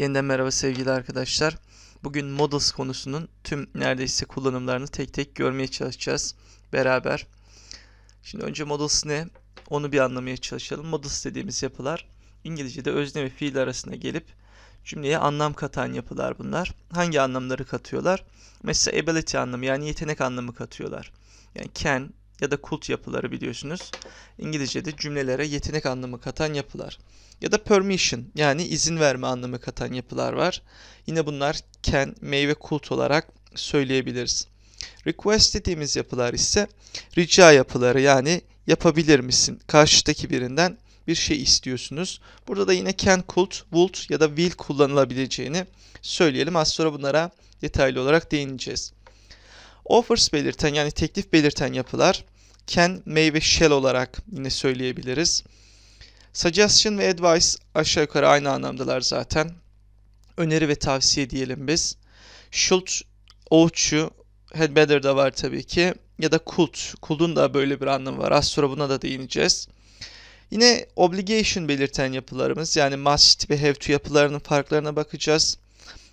Yeniden merhaba sevgili arkadaşlar. Bugün Models konusunun tüm neredeyse kullanımlarını tek tek görmeye çalışacağız beraber. Şimdi önce Models ne? Onu bir anlamaya çalışalım. Models dediğimiz yapılar İngilizce'de özne ve fiil arasına gelip cümleye anlam katan yapılar bunlar. Hangi anlamları katıyorlar? Mesela ability anlamı yani yetenek anlamı katıyorlar. Yani can, ya da kult yapıları biliyorsunuz. İngilizce'de cümlelere yetenek anlamı katan yapılar. Ya da permission yani izin verme anlamı katan yapılar var. Yine bunlar can, may ve kult olarak söyleyebiliriz. Request dediğimiz yapılar ise rica yapıları yani yapabilir misin? Karşıdaki birinden bir şey istiyorsunuz. Burada da yine can, could, would ya da will kullanılabileceğini söyleyelim. Az sonra bunlara detaylı olarak değineceğiz. Offers belirten yani teklif belirten yapılar can, may ve shall olarak yine söyleyebiliriz. Suggestion ve advice aşağı yukarı aynı anlamdalar zaten. Öneri ve tavsiye diyelim biz. Should, ought you, had better da var tabii ki. Ya da could. Could'un da böyle bir anlamı var. Az sonra buna da değineceğiz. Yine obligation belirten yapılarımız yani must ve have to yapılarının farklarına bakacağız.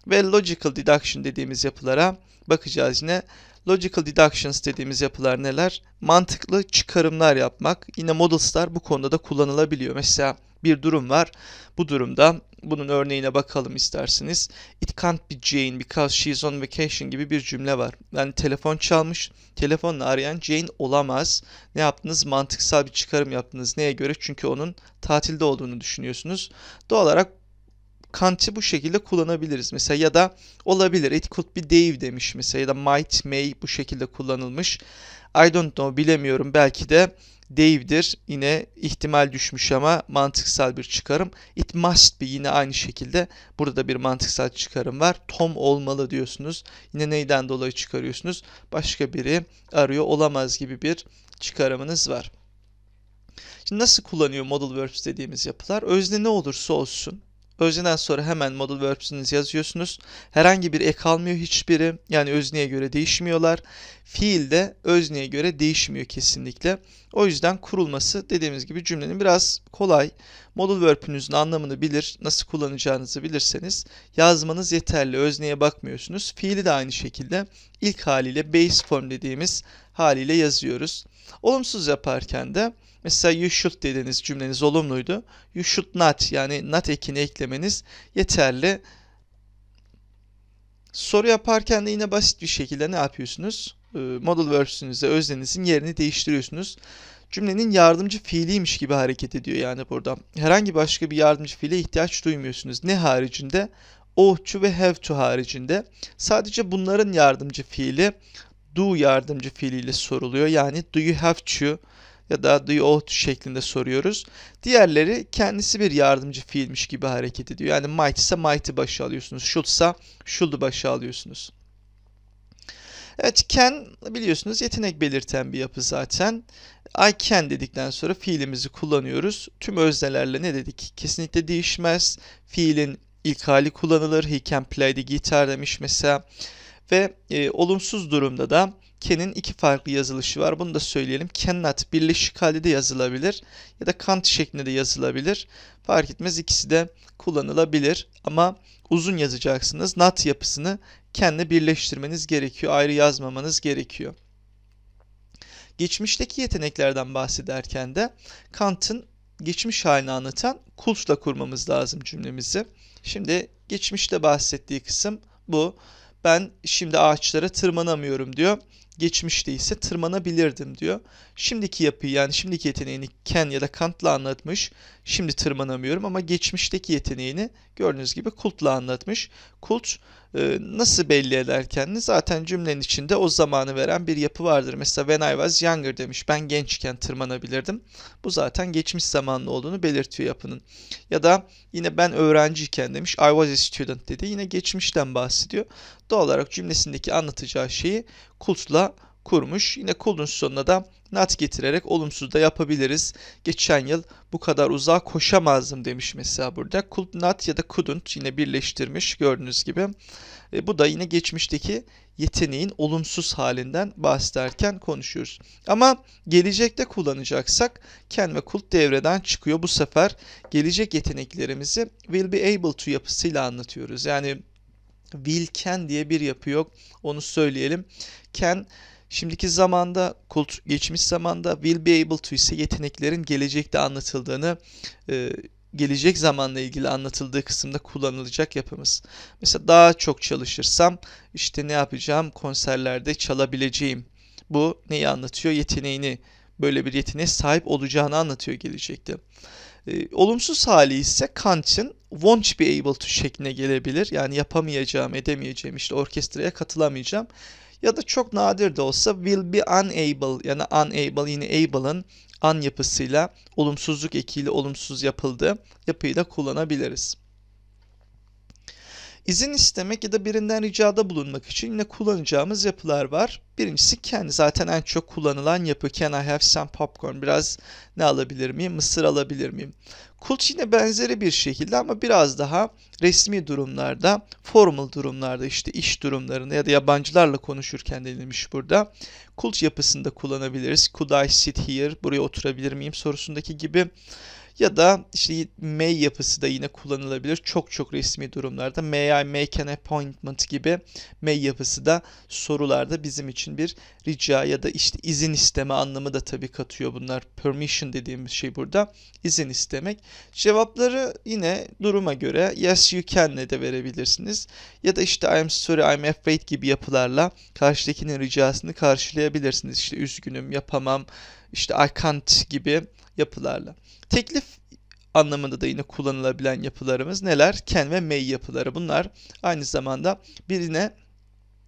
Ve logical deduction dediğimiz yapılara bakacağız yine. Logical deductions dediğimiz yapılar neler? Mantıklı çıkarımlar yapmak. Yine modelstar bu konuda da kullanılabiliyor. Mesela bir durum var. Bu durumda bunun örneğine bakalım isterseniz. It can't be Jane because she's on vacation gibi bir cümle var. Yani telefon çalmış, telefonla arayan Jane olamaz. Ne yaptınız? Mantıksal bir çıkarım yaptınız. Neye göre? Çünkü onun tatilde olduğunu düşünüyorsunuz. Doğal olarak Kant'ı bu şekilde kullanabiliriz. Mesela ya da olabilir it could be Dave demiş mesela ya da might may bu şekilde kullanılmış. I don't know bilemiyorum belki de Dave'dir. Yine ihtimal düşmüş ama mantıksal bir çıkarım. It must be yine aynı şekilde. Burada da bir mantıksal çıkarım var. Tom olmalı diyorsunuz. Yine neyden dolayı çıkarıyorsunuz? Başka biri arıyor olamaz gibi bir çıkarımınız var. Şimdi nasıl kullanıyor modal verbs dediğimiz yapılar? Özne ne olursa olsun Özneden sonra hemen modal verbs'inizi yazıyorsunuz. Herhangi bir ek almıyor hiçbiri. Yani özneye göre değişmiyorlar. Fiil de özneye göre değişmiyor kesinlikle. O yüzden kurulması dediğimiz gibi cümlenin biraz kolay. Modal verb'ünüzün anlamını bilir, nasıl kullanacağınızı bilirseniz yazmanız yeterli. Özneye bakmıyorsunuz. Fiili de aynı şekilde ilk haliyle base form dediğimiz haliyle yazıyoruz. Olumsuz yaparken de Mesela you should dediğiniz cümleniz olumluydu. You should not yani not ekini eklemeniz yeterli. Soru yaparken de yine basit bir şekilde ne yapıyorsunuz? Ee, Model verb'sünüzde öznenizin yerini değiştiriyorsunuz. Cümlenin yardımcı fiiliymiş gibi hareket ediyor yani burada. Herhangi başka bir yardımcı fiile ihtiyaç duymuyorsunuz. Ne haricinde? Ought to ve have to haricinde. Sadece bunların yardımcı fiili do yardımcı fiiliyle soruluyor. Yani do you have to ya da do you ought şeklinde soruyoruz. Diğerleri kendisi bir yardımcı fiilmiş gibi hareket ediyor. Yani might ise might'ı başa alıyorsunuz. Should ise should'u başa alıyorsunuz. Evet can biliyorsunuz yetenek belirten bir yapı zaten. I can dedikten sonra fiilimizi kullanıyoruz. Tüm öznelerle ne dedik? Kesinlikle değişmez. Fiilin ilk hali kullanılır. He can play the guitar demiş mesela. Ve e, olumsuz durumda da can'in iki farklı yazılışı var. Bunu da söyleyelim. Cannot birleşik halde de yazılabilir ya da can't şeklinde de yazılabilir. Fark etmez ikisi de kullanılabilir ama uzun yazacaksınız. Not yapısını can'le birleştirmeniz gerekiyor. Ayrı yazmamanız gerekiyor. Geçmişteki yeteneklerden bahsederken de Kant'ın geçmiş halini anlatan kulçla kurmamız lazım cümlemizi. Şimdi geçmişte bahsettiği kısım bu. Ben şimdi ağaçlara tırmanamıyorum diyor. Geçmişte ise tırmanabilirdim diyor. Şimdiki yapıyı yani şimdiki yeteneğini Ken ya da Kant'la anlatmış şimdi tırmanamıyorum ama geçmişteki yeteneğini gördüğünüz gibi kultla anlatmış. Kult e, nasıl belli ederken zaten cümlenin içinde o zamanı veren bir yapı vardır. Mesela when I was younger demiş ben gençken tırmanabilirdim. Bu zaten geçmiş zamanlı olduğunu belirtiyor yapının. Ya da yine ben öğrenciyken demiş I was a student dedi yine geçmişten bahsediyor. Doğal olarak cümlesindeki anlatacağı şeyi kultla kurmuş. Yine kulun sonuna da nat getirerek olumsuz da yapabiliriz. Geçen yıl bu kadar uzağa koşamazdım demiş mesela burada. Could not ya da couldn't yine birleştirmiş gördüğünüz gibi. E, bu da yine geçmişteki yeteneğin olumsuz halinden bahsederken konuşuyoruz. Ama gelecekte kullanacaksak can ve could devreden çıkıyor. Bu sefer gelecek yeteneklerimizi will be able to yapısıyla anlatıyoruz. Yani will can diye bir yapı yok. Onu söyleyelim. Can Şimdiki zamanda, geçmiş zamanda will be able to ise yeteneklerin gelecekte anlatıldığını, e, gelecek zamanla ilgili anlatıldığı kısımda kullanılacak yapımız. Mesela daha çok çalışırsam işte ne yapacağım? Konserlerde çalabileceğim. Bu neyi anlatıyor? Yeteneğini, böyle bir yeteneğe sahip olacağını anlatıyor gelecekte. E, olumsuz hali ise Kant'in won't be able to şekline gelebilir. Yani yapamayacağım, edemeyeceğim, işte orkestraya katılamayacağım ya da çok nadir de olsa will be unable yani unable yine able'ın an yapısıyla olumsuzluk ekiyle olumsuz yapıldı yapıyı da kullanabiliriz. İzin istemek ya da birinden ricada bulunmak için yine kullanacağımız yapılar var. Birincisi kendi zaten en çok kullanılan yapı. Can I have some popcorn? Biraz ne alabilir miyim? Mısır alabilir miyim? Could yine benzeri bir şekilde ama biraz daha resmi durumlarda, formal durumlarda işte iş durumlarında ya da yabancılarla konuşurken denilmiş burada. Could yapısında kullanabiliriz. Could I sit here? Buraya oturabilir miyim sorusundaki gibi. Ya da işte may yapısı da yine kullanılabilir. Çok çok resmi durumlarda may I make an appointment gibi may yapısı da sorularda bizim için bir rica ya da işte izin isteme anlamı da tabii katıyor bunlar. Permission dediğimiz şey burada izin istemek. Cevapları yine duruma göre yes you can'le de verebilirsiniz. Ya da işte I'm sorry I'm afraid gibi yapılarla karşıdakinin ricasını karşılayabilirsiniz. İşte üzgünüm yapamam işte I can't gibi yapılarla. Teklif anlamında da yine kullanılabilen yapılarımız neler? Ken ve may yapıları. Bunlar aynı zamanda birine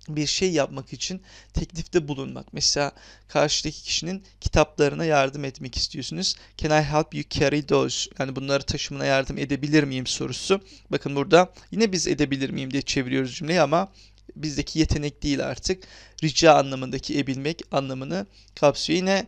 bir şey yapmak için teklifte bulunmak. Mesela karşıdaki kişinin kitaplarına yardım etmek istiyorsunuz. Can I help you carry those? Yani bunları taşımına yardım edebilir miyim sorusu. Bakın burada yine biz edebilir miyim diye çeviriyoruz cümleyi ama bizdeki yetenek değil artık. Rica anlamındaki ebilmek anlamını kapsıyor. Yine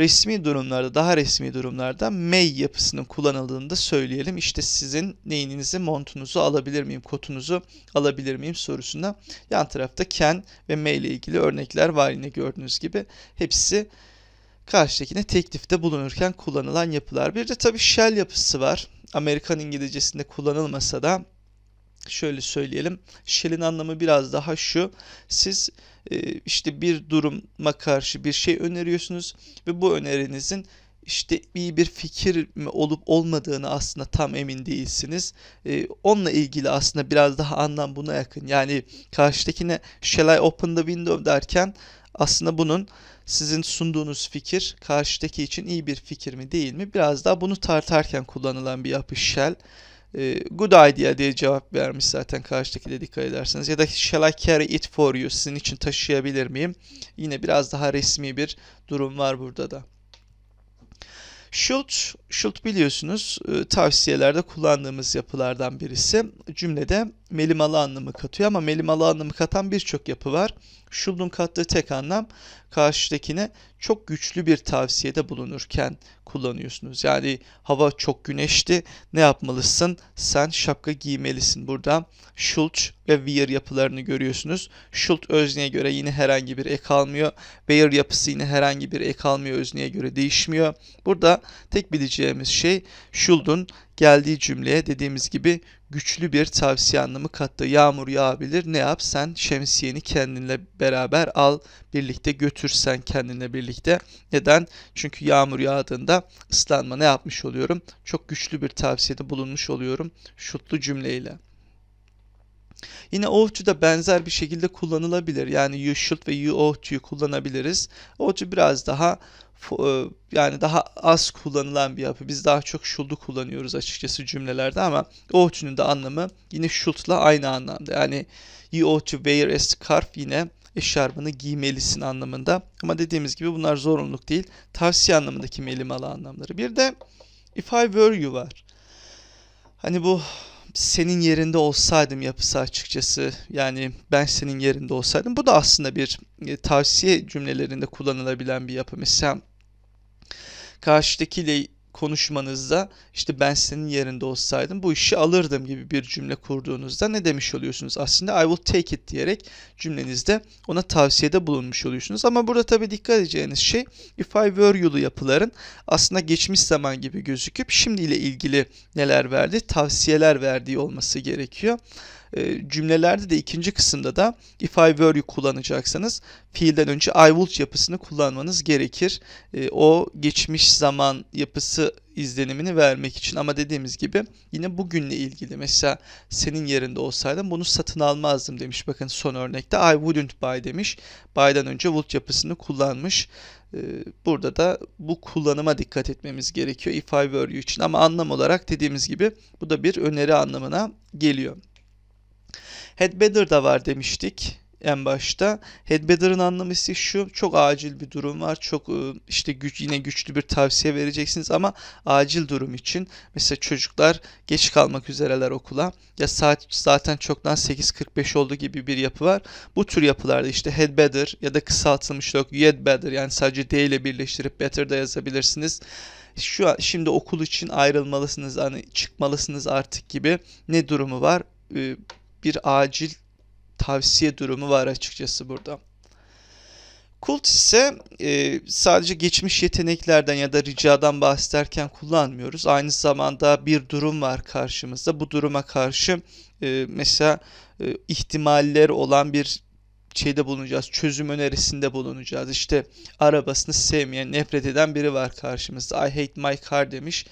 resmi durumlarda, daha resmi durumlarda may e yapısının kullanıldığını da söyleyelim. İşte sizin neyinizi, montunuzu alabilir miyim, kotunuzu alabilir miyim sorusunda yan tarafta can ve may e ile ilgili örnekler var yine gördüğünüz gibi. Hepsi karşıdakine teklifte bulunurken kullanılan yapılar. Bir de tabii shell yapısı var. Amerikan İngilizcesinde kullanılmasa da şöyle söyleyelim. Shell'in anlamı biraz daha şu. Siz e, işte bir duruma karşı bir şey öneriyorsunuz ve bu önerinizin işte iyi bir fikir mi olup olmadığını aslında tam emin değilsiniz. Ee, onunla ilgili aslında biraz daha anlam buna yakın. Yani karşıdakine shall I open the window derken aslında bunun sizin sunduğunuz fikir karşıdaki için iyi bir fikir mi değil mi biraz daha bunu tartarken kullanılan bir yapı shall. Ee, good idea diye cevap vermiş zaten karşıdaki de dikkat ederseniz. Ya da shall I carry it for you sizin için taşıyabilir miyim? Yine biraz daha resmi bir durum var burada da. Should, should biliyorsunuz e, tavsiyelerde kullandığımız yapılardan birisi. Cümlede melimalı anlamı katıyor ama melimalı anlamı katan birçok yapı var. Şuldun kattığı tek anlam karşıdakine çok güçlü bir tavsiyede bulunurken kullanıyorsunuz. Yani hava çok güneşli ne yapmalısın? Sen şapka giymelisin burada. Schultz ve Weir yapılarını görüyorsunuz. Schultz özneye göre yine herhangi bir ek almıyor. Weir yapısı yine herhangi bir ek almıyor özneye göre değişmiyor. Burada tek bileceğimiz şey Schuld'un geldiği cümleye dediğimiz gibi güçlü bir tavsiye anlamı kattı. Yağmur yağabilir ne yap sen şemsiyeni kendinle beraber al birlikte götürsen kendinle birlikte. Neden? Çünkü yağmur yağdığında ıslanma ne yapmış oluyorum? Çok güçlü bir tavsiyede bulunmuş oluyorum şutlu cümleyle. Yine ought to da benzer bir şekilde kullanılabilir. Yani you should ve you ought to'yu kullanabiliriz. Ought to biraz daha e, yani daha az kullanılan bir yapı. Biz daha çok should'u kullanıyoruz açıkçası cümlelerde ama ought to'nun da anlamı yine should'la aynı anlamda. Yani you ought to wear a scarf yine eşarbını giymelisin anlamında. Ama dediğimiz gibi bunlar zorunluluk değil. Tavsiye anlamındaki melimalı anlamları. Bir de if I were you var. Hani bu senin yerinde olsaydım yapısı açıkçası. Yani ben senin yerinde olsaydım. Bu da aslında bir e, tavsiye cümlelerinde kullanılabilen bir yapı. Mesela karşıdakiyle konuşmanızda işte ben senin yerinde olsaydım bu işi alırdım gibi bir cümle kurduğunuzda ne demiş oluyorsunuz? Aslında I will take it diyerek cümlenizde ona tavsiyede bulunmuş oluyorsunuz. Ama burada tabi dikkat edeceğiniz şey if I were you'lu yapıların aslında geçmiş zaman gibi gözüküp şimdiyle ilgili neler verdi? Tavsiyeler verdiği olması gerekiyor. Ee, cümlelerde de ikinci kısımda da if I were you kullanacaksanız fiilden önce I would yapısını kullanmanız gerekir. Ee, o geçmiş zaman yapısı izlenimini vermek için ama dediğimiz gibi yine bugünle ilgili mesela senin yerinde olsaydım bunu satın almazdım demiş. Bakın son örnekte I wouldn't buy demiş. Buy'dan önce would yapısını kullanmış. Ee, burada da bu kullanıma dikkat etmemiz gerekiyor if I were you için ama anlam olarak dediğimiz gibi bu da bir öneri anlamına geliyor. Headbender da var demiştik en başta. Headbatter'ın anlamı ise şu. Çok acil bir durum var. Çok e, işte güç yine güçlü bir tavsiye vereceksiniz ama acil durum için. Mesela çocuklar geç kalmak üzereler okula. Ya saat zaten çoktan 8.45 oldu gibi bir yapı var. Bu tür yapılarda işte headbender ya da kısaltılmış yok headbatter yani sadece D ile birleştirip better da yazabilirsiniz şu an, şimdi okul için ayrılmalısınız hani çıkmalısınız artık gibi ne durumu var? Ee, bir acil tavsiye durumu var açıkçası burada. Kult ise e, sadece geçmiş yeteneklerden ya da ricadan bahsederken kullanmıyoruz. Aynı zamanda bir durum var karşımızda. Bu duruma karşı e, mesela e, ihtimalleri olan bir şeyde bulunacağız. Çözüm önerisinde bulunacağız. İşte arabasını sevmeyen, nefret eden biri var karşımızda. I hate my car demiş.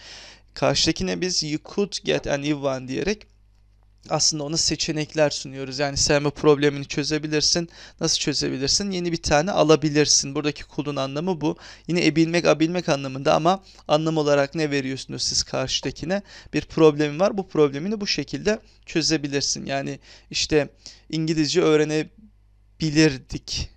Karşıdakine biz you could get an Ivan diyerek aslında ona seçenekler sunuyoruz. Yani sevme problemini çözebilirsin. Nasıl çözebilirsin? Yeni bir tane alabilirsin. Buradaki kulun anlamı bu. Yine ebilmek, abilmek anlamında ama anlam olarak ne veriyorsunuz siz karşıdakine? Bir problemin var. Bu problemini bu şekilde çözebilirsin. Yani işte İngilizce öğrenebilirdik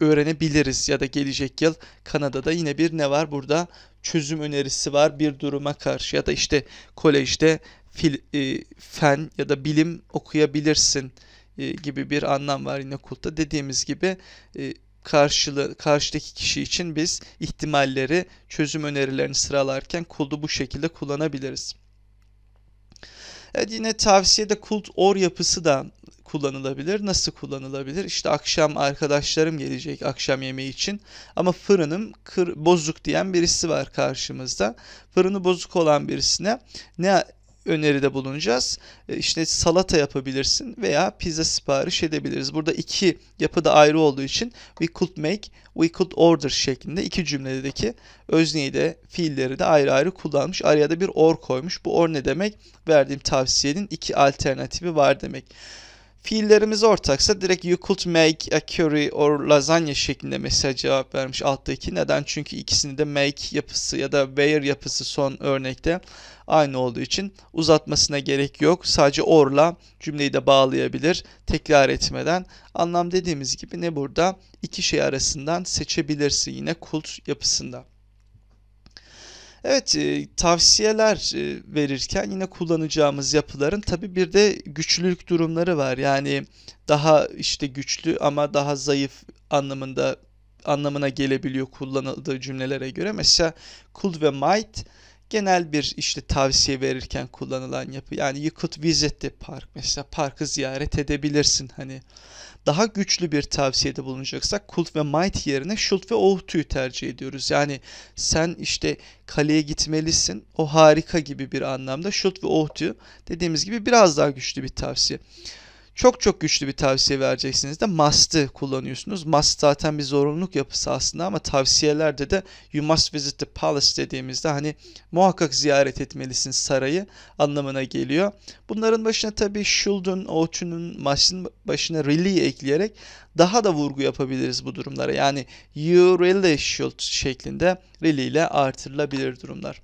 öğrenebiliriz ya da gelecek yıl Kanada'da yine bir ne var burada çözüm önerisi var bir duruma karşı ya da işte kolejde fil, e, fen ya da bilim okuyabilirsin e, gibi bir anlam var yine kulta. Dediğimiz gibi e, karşılı, karşıdaki kişi için biz ihtimalleri, çözüm önerilerini sıralarken kuldu bu şekilde kullanabiliriz. Evet yine tavsiyede kult or yapısı da kullanılabilir. Nasıl kullanılabilir? İşte akşam arkadaşlarım gelecek akşam yemeği için ama fırınım kır, bozuk diyen birisi var karşımızda. Fırını bozuk olan birisine ne öneride bulunacağız. E, işte salata yapabilirsin veya pizza sipariş edebiliriz. Burada iki yapı da ayrı olduğu için we could make, we could order şeklinde iki cümledeki özneyi de fiilleri de ayrı ayrı kullanmış. Araya da bir or koymuş. Bu or ne demek? Verdiğim tavsiyenin iki alternatifi var demek. Fiillerimiz ortaksa direkt you could make a curry or lasagna şeklinde mesela cevap vermiş alttaki. Neden? Çünkü ikisini de make yapısı ya da where yapısı son örnekte aynı olduğu için uzatmasına gerek yok. Sadece orla cümleyi de bağlayabilir tekrar etmeden. Anlam dediğimiz gibi ne burada? İki şey arasından seçebilirsin yine kult yapısında. Evet e, tavsiyeler e, verirken yine kullanacağımız yapıların tabi bir de güçlülük durumları var. Yani daha işte güçlü ama daha zayıf anlamında anlamına gelebiliyor kullanıldığı cümlelere göre. Mesela could ve might genel bir işte tavsiye verirken kullanılan yapı. Yani you could visit the park mesela parkı ziyaret edebilirsin hani. Daha güçlü bir tavsiyede bulunacaksak could ve might yerine should ve oughto'yu tercih ediyoruz. Yani sen işte kaleye gitmelisin o harika gibi bir anlamda should ve oughto dediğimiz gibi biraz daha güçlü bir tavsiye. Çok çok güçlü bir tavsiye vereceksiniz de must'ı kullanıyorsunuz. Must zaten bir zorunluluk yapısı aslında ama tavsiyelerde de you must visit the palace dediğimizde hani muhakkak ziyaret etmelisin sarayı anlamına geliyor. Bunların başına tabii should'un, ough'unun, must'ın başına really ekleyerek daha da vurgu yapabiliriz bu durumlara. Yani you really should şeklinde really ile artırılabilir durumlar.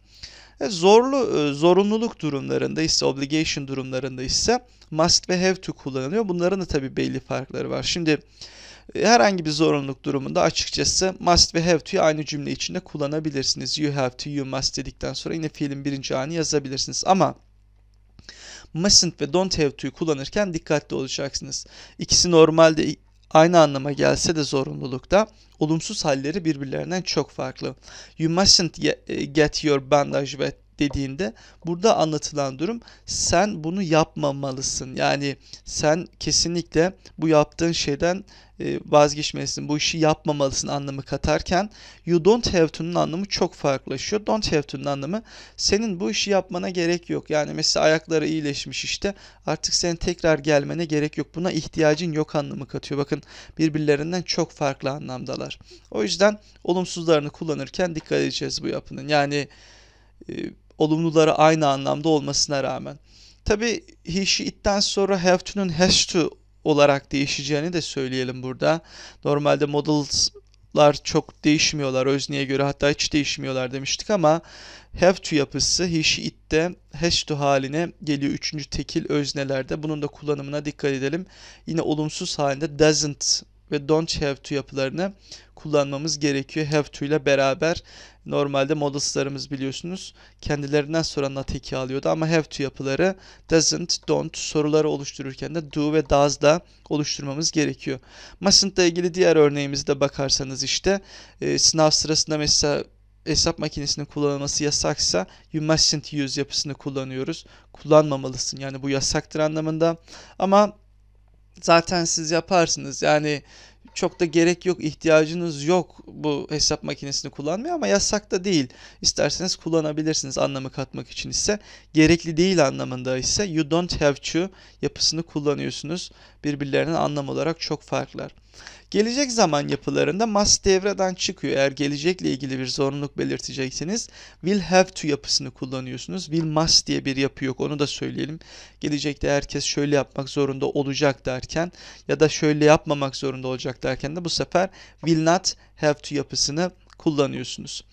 E, zorlu e, zorunluluk durumlarında ise obligation durumlarında ise must ve have to kullanılıyor. Bunların da tabii belli farkları var. Şimdi e, herhangi bir zorunluluk durumunda açıkçası must ve have to'yu aynı cümle içinde kullanabilirsiniz. You have to, you must dedikten sonra yine fiilin birinci anı yazabilirsiniz. Ama mustn't ve don't have to'yu kullanırken dikkatli olacaksınız. İkisi normalde aynı anlama gelse de zorunlulukta olumsuz halleri birbirlerinden çok farklı. You mustn't e, get your bandage wet dediğinde burada anlatılan durum sen bunu yapmamalısın. Yani sen kesinlikle bu yaptığın şeyden e, vazgeçmelisin, bu işi yapmamalısın anlamı katarken you don't have to'nun anlamı çok farklılaşıyor. Don't have to'nun anlamı senin bu işi yapmana gerek yok. Yani mesela ayakları iyileşmiş işte artık senin tekrar gelmene gerek yok. Buna ihtiyacın yok anlamı katıyor. Bakın birbirlerinden çok farklı anlamdalar. O yüzden olumsuzlarını kullanırken dikkat edeceğiz bu yapının. Yani e, olumluları aynı anlamda olmasına rağmen. Tabi he she it'ten sonra have to'nun has to olarak değişeceğini de söyleyelim burada. Normalde models'lar çok değişmiyorlar özneye göre hatta hiç değişmiyorlar demiştik ama have to yapısı he she it'te has to haline geliyor üçüncü tekil öznelerde. Bunun da kullanımına dikkat edelim. Yine olumsuz halinde doesn't ve don't have to yapılarını kullanmamız gerekiyor. Have to ile beraber normalde modalslarımız biliyorsunuz kendilerinden soranla teki alıyordu ama have to yapıları doesn't, don't soruları oluştururken de do ve does da oluşturmamız gerekiyor. Mustn't ile ilgili diğer örneğimizi de bakarsanız işte e, sınav sırasında mesela hesap makinesinin kullanılması yasaksa you mustn't use yapısını kullanıyoruz. Kullanmamalısın yani bu yasaktır anlamında ama zaten siz yaparsınız. Yani çok da gerek yok, ihtiyacınız yok bu hesap makinesini kullanmaya ama yasak da değil. İsterseniz kullanabilirsiniz anlamı katmak için ise. Gerekli değil anlamında ise you don't have to yapısını kullanıyorsunuz. birbirlerinin anlam olarak çok farklılar. Gelecek zaman yapılarında must devreden çıkıyor. Eğer gelecekle ilgili bir zorunluluk belirtecekseniz will have to yapısını kullanıyorsunuz. Will must diye bir yapı yok onu da söyleyelim. Gelecekte herkes şöyle yapmak zorunda olacak derken ya da şöyle yapmamak zorunda olacak derken de bu sefer will not have to yapısını kullanıyorsunuz.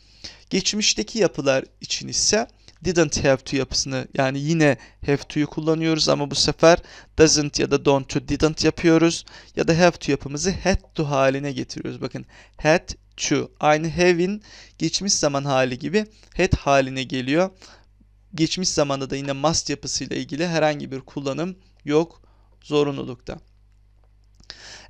Geçmişteki yapılar için ise didn't have to yapısını yani yine have to'yu kullanıyoruz ama bu sefer doesn't ya da don't to didn't yapıyoruz. Ya da have to yapımızı had to haline getiriyoruz. Bakın had to aynı having geçmiş zaman hali gibi had haline geliyor. Geçmiş zamanda da yine must yapısıyla ilgili herhangi bir kullanım yok zorunlulukta.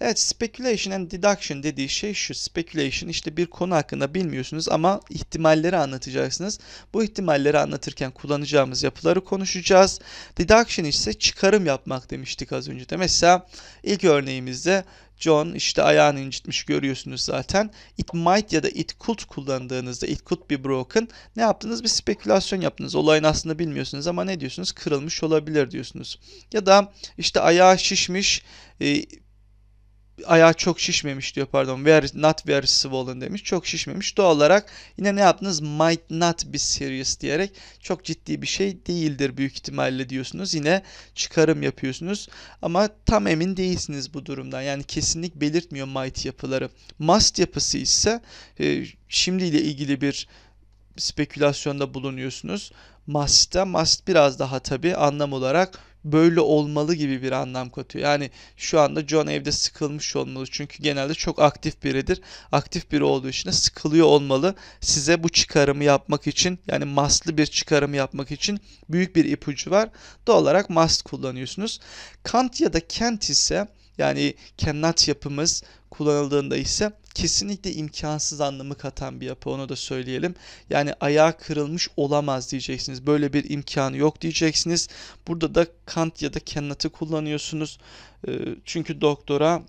Evet speculation and deduction dediği şey şu. Speculation işte bir konu hakkında bilmiyorsunuz ama ihtimalleri anlatacaksınız. Bu ihtimalleri anlatırken kullanacağımız yapıları konuşacağız. Deduction ise çıkarım yapmak demiştik az önce de. Mesela ilk örneğimizde John işte ayağını incitmiş görüyorsunuz zaten. It might ya da it could kullandığınızda it could be broken ne yaptınız? Bir spekülasyon yaptınız. Olayın aslında bilmiyorsunuz ama ne diyorsunuz? Kırılmış olabilir diyorsunuz. Ya da işte ayağı şişmiş e, ayağı çok şişmemiş diyor pardon. Very, not very swollen demiş. Çok şişmemiş. Doğal olarak yine ne yaptınız? Might not be serious diyerek çok ciddi bir şey değildir büyük ihtimalle diyorsunuz. Yine çıkarım yapıyorsunuz. Ama tam emin değilsiniz bu durumdan. Yani kesinlik belirtmiyor might yapıları. Must yapısı ise e, şimdiyle ilgili bir spekülasyonda bulunuyorsunuz. Musta, must biraz daha tabi anlam olarak böyle olmalı gibi bir anlam katıyor. Yani şu anda John evde sıkılmış olmalı. Çünkü genelde çok aktif biridir. Aktif biri olduğu için de sıkılıyor olmalı. Size bu çıkarımı yapmak için yani maslı bir çıkarımı yapmak için büyük bir ipucu var. Doğal olarak must kullanıyorsunuz. Kant ya da kent ise yani cannot yapımız kullanıldığında ise kesinlikle imkansız anlamı katan bir yapı onu da söyleyelim. Yani ayağı kırılmış olamaz diyeceksiniz. Böyle bir imkanı yok diyeceksiniz. Burada da Kant ya da Kenneth'ı kullanıyorsunuz. Ee, çünkü doktora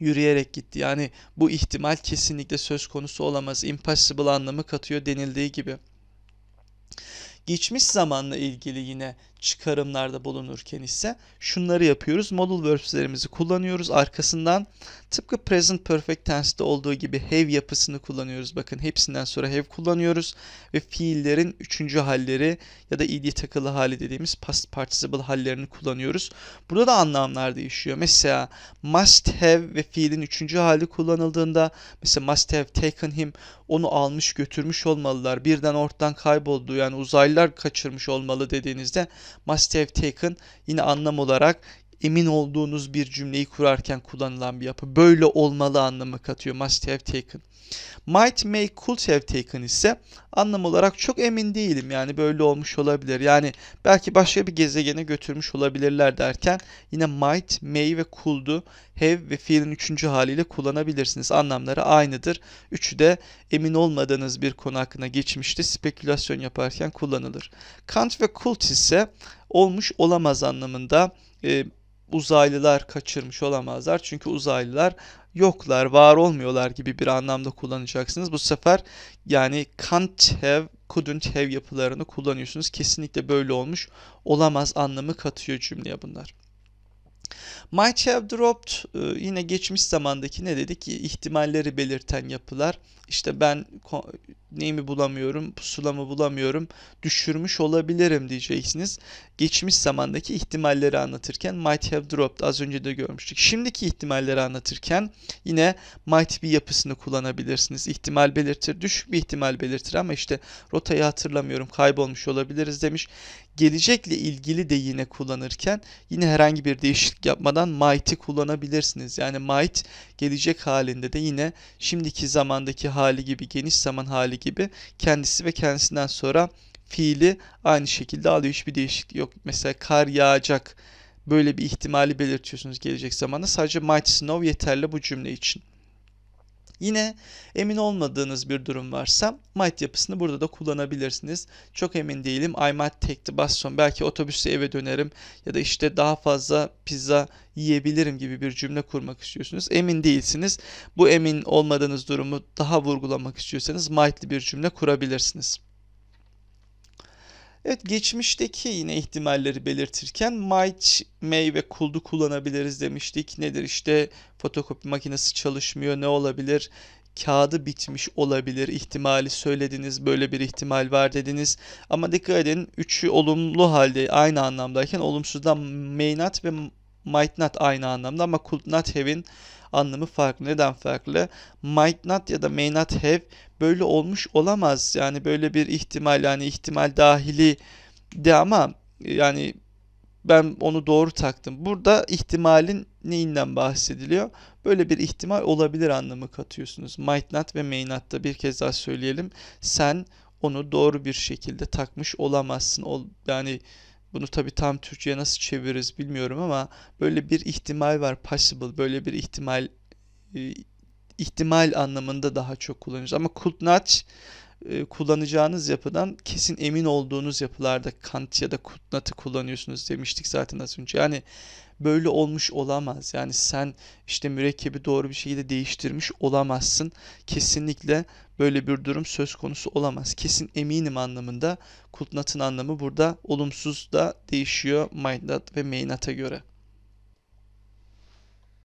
yürüyerek gitti. Yani bu ihtimal kesinlikle söz konusu olamaz. Impossible anlamı katıyor denildiği gibi. Geçmiş zamanla ilgili yine çıkarımlarda bulunurken ise şunları yapıyoruz. model verbs'lerimizi kullanıyoruz. Arkasından tıpkı present perfect tense'de olduğu gibi have yapısını kullanıyoruz. Bakın hepsinden sonra have kullanıyoruz ve fiillerin üçüncü halleri ya da id takılı hali dediğimiz past participle hallerini kullanıyoruz. Burada da anlamlar değişiyor. Mesela must have ve fiilin üçüncü hali kullanıldığında mesela must have taken him onu almış götürmüş olmalılar. Birden ortadan kayboldu yani uzaylılar kaçırmış olmalı dediğinizde must have taken yine anlam olarak emin olduğunuz bir cümleyi kurarken kullanılan bir yapı. Böyle olmalı anlamı katıyor must have taken. Might, may, could have taken ise anlam olarak çok emin değilim. Yani böyle olmuş olabilir. Yani belki başka bir gezegene götürmüş olabilirler derken yine might, may ve could'u have ve fiilin üçüncü haliyle kullanabilirsiniz. Anlamları aynıdır. Üçü de emin olmadığınız bir konu hakkında geçmişte spekülasyon yaparken kullanılır. Kant ve could ise olmuş olamaz anlamında e, uzaylılar kaçırmış olamazlar. Çünkü uzaylılar yoklar, var olmuyorlar gibi bir anlamda kullanacaksınız. Bu sefer yani can't have, couldn't have yapılarını kullanıyorsunuz. Kesinlikle böyle olmuş olamaz anlamı katıyor cümleye bunlar. Might have dropped ıı, yine geçmiş zamandaki ne dedik ihtimalleri belirten yapılar işte ben neyimi bulamıyorum, pusulamı bulamıyorum, düşürmüş olabilirim diyeceksiniz. Geçmiş zamandaki ihtimalleri anlatırken might have dropped az önce de görmüştük. Şimdiki ihtimalleri anlatırken yine might be yapısını kullanabilirsiniz. İhtimal belirtir, düşük bir ihtimal belirtir ama işte rotayı hatırlamıyorum, kaybolmuş olabiliriz demiş. Gelecekle ilgili de yine kullanırken yine herhangi bir değişiklik yapmadan might'i kullanabilirsiniz. Yani might gelecek halinde de yine şimdiki zamandaki hali gibi, geniş zaman hali gibi kendisi ve kendisinden sonra fiili aynı şekilde alıyor. Hiçbir değişiklik yok. Mesela kar yağacak. Böyle bir ihtimali belirtiyorsunuz gelecek zamanda. Sadece might snow yeterli bu cümle için. Yine emin olmadığınız bir durum varsa might yapısını burada da kullanabilirsiniz. Çok emin değilim. I might take the bus son. Belki otobüsle eve dönerim ya da işte daha fazla pizza yiyebilirim gibi bir cümle kurmak istiyorsunuz. Emin değilsiniz. Bu emin olmadığınız durumu daha vurgulamak istiyorsanız might'li bir cümle kurabilirsiniz. Evet geçmişteki yine ihtimalleri belirtirken might, may ve could'u kullanabiliriz demiştik. Nedir işte fotokopi makinesi çalışmıyor ne olabilir? Kağıdı bitmiş olabilir ihtimali söylediniz böyle bir ihtimal var dediniz. Ama dikkat edin üçü olumlu halde aynı anlamdayken olumsuzdan may not ve might not aynı anlamda ama could not have'in anlamı farklı. Neden farklı? Might not ya da may not have böyle olmuş olamaz. Yani böyle bir ihtimal yani ihtimal dahili de ama yani ben onu doğru taktım. Burada ihtimalin neyinden bahsediliyor? Böyle bir ihtimal olabilir anlamı katıyorsunuz. Might not ve may not da bir kez daha söyleyelim. Sen onu doğru bir şekilde takmış olamazsın. Yani bunu tabi tam Türkçe'ye nasıl çeviririz bilmiyorum ama böyle bir ihtimal var possible böyle bir ihtimal e, ihtimal anlamında daha çok kullanıyoruz. Ama could not e, kullanacağınız yapıdan kesin emin olduğunuz yapılarda Kant ya da Kutnat'ı kullanıyorsunuz demiştik zaten az önce. Yani böyle olmuş olamaz. Yani sen işte mürekkebi doğru bir şekilde değiştirmiş olamazsın. Kesinlikle böyle bir durum söz konusu olamaz. Kesin eminim anlamında kutnatın anlamı burada olumsuz da değişiyor Mindnut ve Maynat'a göre.